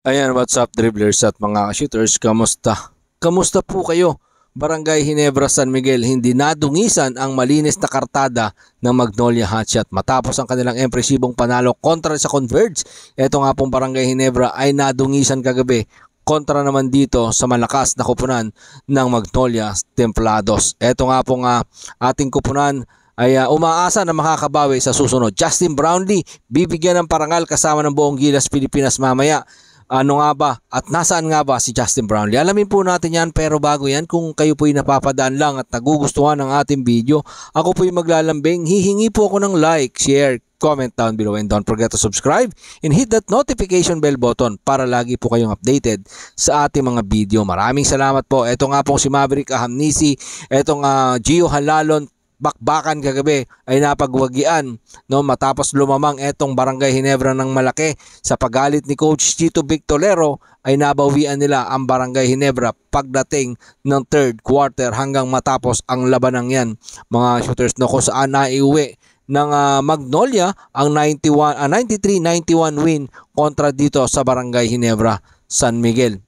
Ayan, what's up dribblers at mga shooters, kamusta? Kamusta po kayo? Barangay Hinebra San Miguel hindi nadungisan ang malinis na kartada ng Magnolia Hotshot matapos ang kanilang impresibong panalo kontra sa Converge. Ito nga pong Barangay Hinebra ay nadungisan kagabi kontra naman dito sa malakas na kupunan ng Magnolia Templados. Ito nga pong uh, ating kupunan ay uh, umaasa na makakabawi sa susunod. Justin Brownlee bibigyan ng parangal kasama ng buong Gilas Pilipinas mamaya ano nga ba at nasaan nga ba si Justin Brownlee. Alamin po natin yan pero bago yan kung kayo po'y napapadaan lang at nagugustuhan ng ating video, ako po'y maglalambing, hihingi po ako ng like, share, comment down below and don't forget to subscribe and hit that notification bell button para lagi po kayong updated sa ating mga video. Maraming salamat po. Ito nga po si Maverick Ahamnisi, ito nga Gio Halalon, bakbakan kagabi ay napagwagian no matapos lumamang etong Barangay Hinebra ng Malaki sa pagalit ni coach Tito Victorero ay nabawian nila ang Barangay Hinebra pagdating ng third quarter hanggang matapos ang labanang yan mga shooters no kung saan naiuwi ng uh, Magnolia ang 91 uh, 93-91 win kontra dito sa Barangay Hinebra San Miguel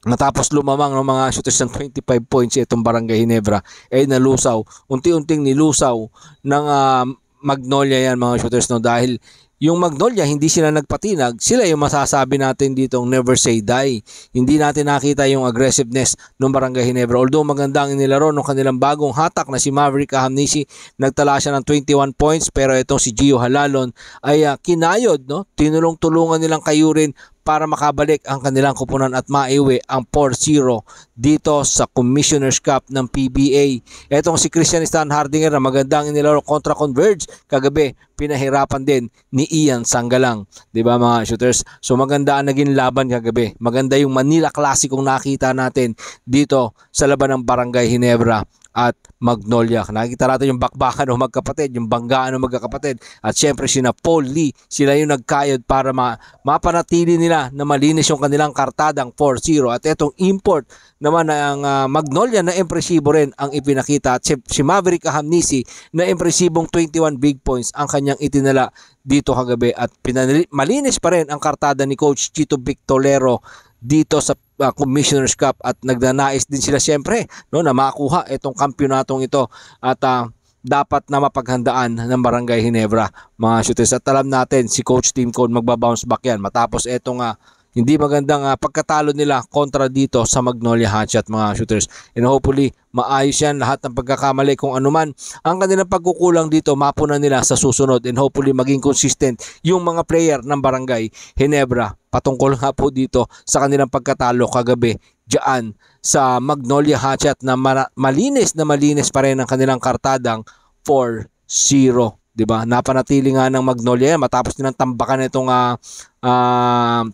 Natapos lumamang ng mga shooters ng 25 points itong Barangay Hinebra ay nalusaw. Unti-unting nilusaw ng uh, Magnolia yan mga shooters no dahil yung Magnolia hindi sila nagpatinag, sila yung masasabi natin dito ang never say die. Hindi natin nakita yung aggressiveness ng Barangay Hinebra. Although maganda ang nilaro ng kanilang bagong hatak na si Maverick Ahamnisi, nagtala siya ng 21 points pero itong si Gio Halalon ay uh, kinayod, no? Tinulong-tulungan nilang kayurin para makabalik ang kanilang kupunan at maiwi ang 4-0 dito sa Commissioner's Cup ng PBA. Etong si Christian Stanhardinger Hardinger na magandang inilaro kontra Converge kagabi, pinahirapan din ni Ian Sanggalang. ba diba, mga shooters? So maganda ang naging laban kagabi. Maganda yung Manila Classic kung nakita natin dito sa laban ng Barangay Hinebra at Magnolia. Nakikita natin yung bakbakan ng magkapatid, yung banggaan ng magkakapatid. At syempre sina Paul Lee, sila yung nagkayod para ma mapanatili nila na malinis yung kanilang kartadang 4-0. At itong import naman ng uh, Magnolia na impresibo rin ang ipinakita. At si, si Maverick Ahamnisi na impresibong 21 big points ang kanyang itinala dito kagabi. At malinis pa rin ang kartada ni Coach Chito Victolero dito sa uh, Commissioner's Cup at nagdanais din sila siyempre no, na makuha itong kampyonatong ito at uh, dapat na mapaghandaan ng Barangay Hinebra mga shooters. At alam natin si Coach Team Code magbabounce back yan matapos itong uh, hindi magandang uh, pagkatalo nila kontra dito sa Magnolia Hatch mga shooters. And hopefully, maayos yan lahat ng pagkakamali kung anuman. Ang kanilang pagkukulang dito, mapunan nila sa susunod and hopefully maging consistent yung mga player ng Barangay Hinebra patungkol nga po dito sa kanilang pagkatalo kagabi dyan sa Magnolia Hatch na malinis na malinis pa rin ang kanilang kartadang 4-0 di ba? Napanatili nga ng Magnolia matapos nilang tambakan itong uh, uh,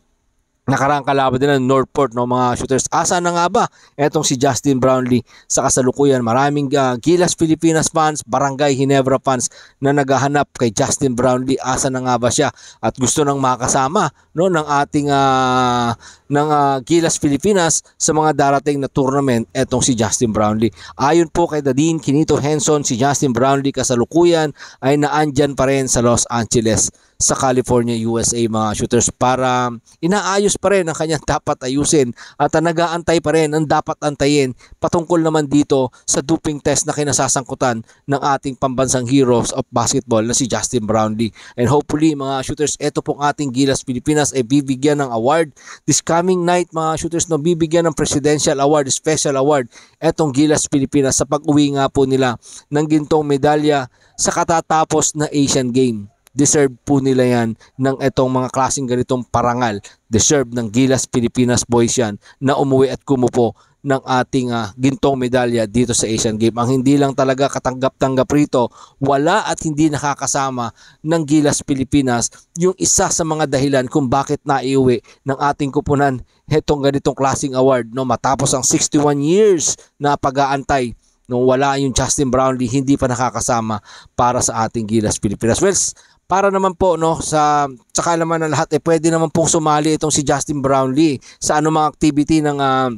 Nakaraang kalaban din ng Northport no, mga shooters. Asa ah, na nga ba etong si Justin Brownlee sa kasalukuyan? Maraming uh, Gilas Pilipinas fans, Barangay Ginebra fans na naghahanap kay Justin Brownlee. Asa ah, na nga ba siya? At gusto nang makasama no ng ating uh, ng uh, Gilas Pilipinas sa mga darating na tournament etong si Justin Brownlee. Ayon po kay Dadin Kinito Henson, si Justin Brownlee kasalukuyan ay naandyan pa rin sa Los Angeles sa California, USA mga shooters para inaayos pa rin ang kanyang dapat ayusin at nagaantay pa rin ang dapat antayin patungkol naman dito sa doping test na kinasasangkutan ng ating pambansang heroes of basketball na si Justin Brownlee. And hopefully mga shooters, ito pong ating Gilas Pilipinas ay bibigyan ng award this coming night mga shooters no bibigyan ng Presidential Award, Special Award etong Gilas Pilipinas sa pag-uwi nga po nila ng gintong medalya sa katatapos na Asian Games Deserve po nila yan ng itong mga klaseng ganitong parangal. Deserve ng Gilas Pilipinas boys yan na umuwi at kumupo ng ating uh, gintong medalya dito sa Asian Games. Ang hindi lang talaga katanggap-tanggap rito, wala at hindi nakakasama ng Gilas Pilipinas yung isa sa mga dahilan kung bakit naiuwi ng ating kupunan itong ganitong klaseng award. No? Matapos ang 61 years na pag-aantay nung no, wala yung Justin Brownlee, hindi pa nakakasama para sa ating Gilas Pilipinas. Well, para naman po no sa tsaka naman ng lahat eh pwede naman pong sumali itong si Justin Brownlee sa anumang activity ng uh,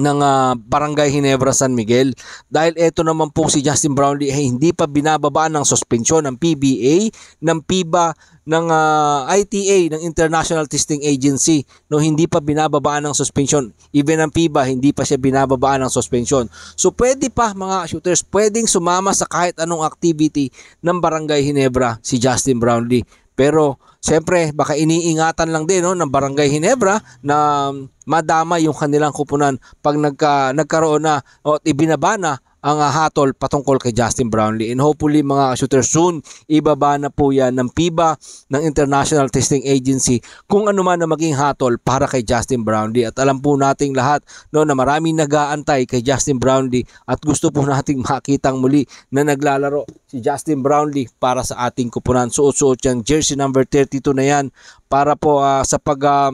ng uh, Barangay Ginebra San Miguel dahil eto naman po si Justin Brownlee ay eh, hindi pa binababaan ng suspensyon ng PBA, ng PIBA, ng uh, ah, ITA, ng International Testing Agency no hindi pa binababaan ng suspensyon. Even ng PIBA hindi pa siya binababaan ng suspensyon. So pwede pa mga shooters, pwedeng sumama sa kahit anong activity ng Barangay Ginebra si Justin Brownlee pero siyempre baka iniingatan lang din no, ng Barangay Hinebra na um, madama yung kanilang kupunan pag nagka, nagkaroon na o ibinaba na ang uh, hatol patungkol kay Justin Brownlee. And hopefully mga shooters soon, ibaba na po yan ng PIBA, ng International Testing Agency, kung ano man na maging hatol para kay Justin Brownlee. At alam po nating lahat no, na maraming nag-aantay kay Justin Brownlee at gusto po nating makita muli na naglalaro si Justin Brownlee para sa ating kupunan. Suot-suot yung jersey number 32 na yan para po uh, sa pag... Uh,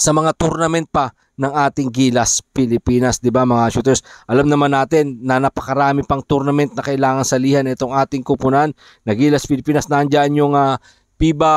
sa mga tournament pa ng ating Gilas Pilipinas, 'di ba mga shooters? Alam naman natin na napakarami pang tournament na kailangan salihan itong ating kupunan na Gilas Pilipinas. Nandiyan yung uh, ah, FIBA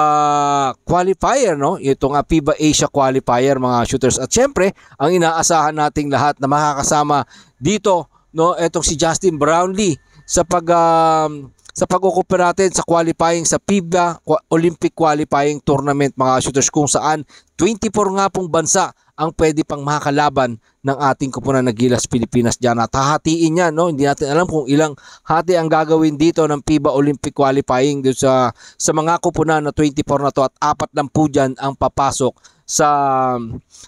qualifier, no? Ito nga ah, FIBA Asia qualifier mga shooters. At siyempre, ang inaasahan nating lahat na makakasama dito, no, etong si Justin Brownlee sa pag um, sa pag-okupin natin sa qualifying sa FIBA Olympic qualifying tournament mga shooters kung saan 24 nga pong bansa ang pwede pang makakalaban ng ating kupunan ng Gilas Pilipinas dyan. At hahatiin niya, no? hindi natin alam kung ilang hati ang gagawin dito ng FIBA Olympic qualifying dito sa, sa mga kupunan na 24 na to at apat lang po dyan ang papasok sa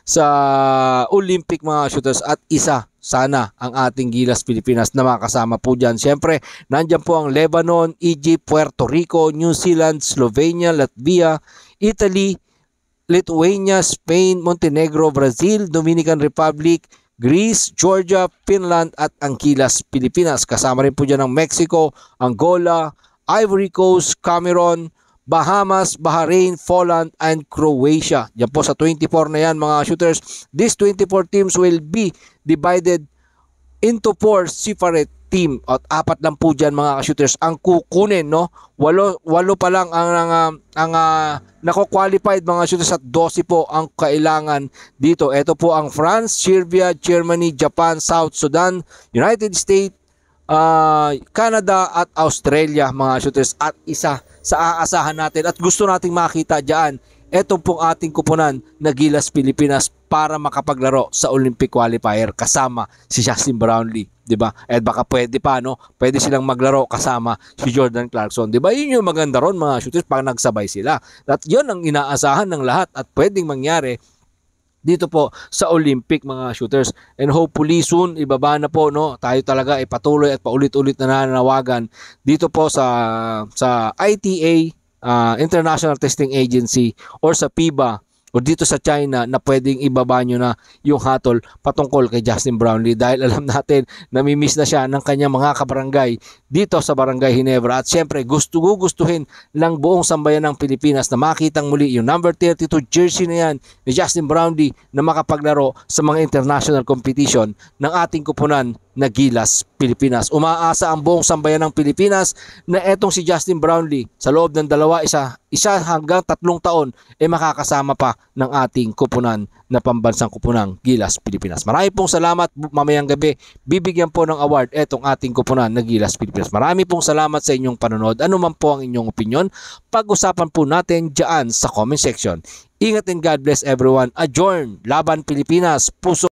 sa Olympic mga shooters at isa sana ang ating Gilas Pilipinas na makasama po dyan. Siyempre, nandyan po ang Lebanon, Egypt, Puerto Rico, New Zealand, Slovenia, Latvia, Italy, Lithuania, Spain, Montenegro, Brazil, Dominican Republic, Greece, Georgia, Finland at Angkilas, Pilipinas. Kasama rin po dyan ang Mexico, Angola, Ivory Coast, Cameroon, Bahamas, Bahrain, Poland, and Croatia. Yan po sa 24 na yan mga shooters. These 24 teams will be divided into four separate team at apat lang po diyan mga shooters ang kukunin no walo walo pa lang ang ang, ang uh, nako-qualified mga shooters at 12 po ang kailangan dito ito po ang France, Serbia, Germany, Japan, South Sudan, United States, uh, Canada at Australia mga shooters at isa sa aasahan natin at gusto nating makita diyan ito pong ating kuponan na Gilas Pilipinas para makapaglaro sa Olympic qualifier kasama si Justin Brownlee 'di ba? At baka pwede pa no, pwede silang maglaro kasama si Jordan Clarkson, 'di ba? Yun yung maganda ron mga shooters pag nagsabay sila. At 'yun ang inaasahan ng lahat at pwedeng mangyari dito po sa Olympic mga shooters. And hopefully soon ibaba na po no. Tayo talaga ay patuloy at paulit-ulit na nananawagan dito po sa sa ITA uh, ah, International Testing Agency or sa PIBA o dito sa China na pwedeng ibaba nyo na yung hatol patungkol kay Justin Brownlee dahil alam natin namimiss na siya ng kanyang mga kabarangay dito sa Barangay Hinebra at syempre gusto gugustuhin lang buong sambayan ng Pilipinas na makitang muli yung number 32 jersey na yan ni Justin Brownlee na makapaglaro sa mga international competition ng ating kupunan na Gilas, Pilipinas. Umaasa ang buong sambayan ng Pilipinas na etong si Justin Brownlee sa loob ng dalawa isa, isa hanggang tatlong taon ay eh makakasama pa ng ating kupunan na pambansang kupunang Gilas Pilipinas. Marami pong salamat mamayang gabi. Bibigyan po ng award etong ating kupunan na Gilas Pilipinas. Marami pong salamat sa inyong panonood. Ano man po ang inyong opinion, pag-usapan po natin dyan sa comment section. Ingat and God bless everyone. Adjourn! Laban Pilipinas! Puso!